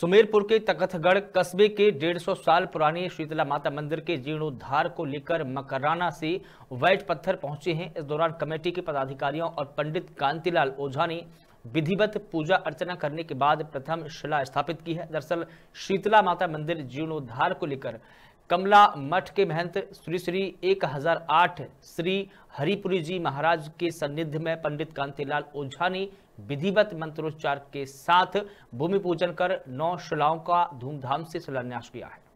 सुमेरपुर के तखतगढ़ कस्बे के 150 साल पुराने शीतला माता मंदिर के जीर्णोद्धार को लेकर मकराना से वैट पत्थर पहुंचे हैं इस दौरान कमेटी के पदाधिकारियों और पंडित कांतिलाल ओझा ने विधिवत पूजा अर्चना करने के बाद प्रथम शिला स्थापित की है दरअसल शीतला माता मंदिर जीर्णोद्धार को लेकर कमला मठ के महंत श्री श्री 1008 श्री हरिपुरी जी महाराज के सन्निध्य में पंडित कांतिलाल ओझा ने विधिवत मंत्रोच्चार के साथ भूमि पूजन कर नौ शिलाओं का धूमधाम से शिलान्यास किया है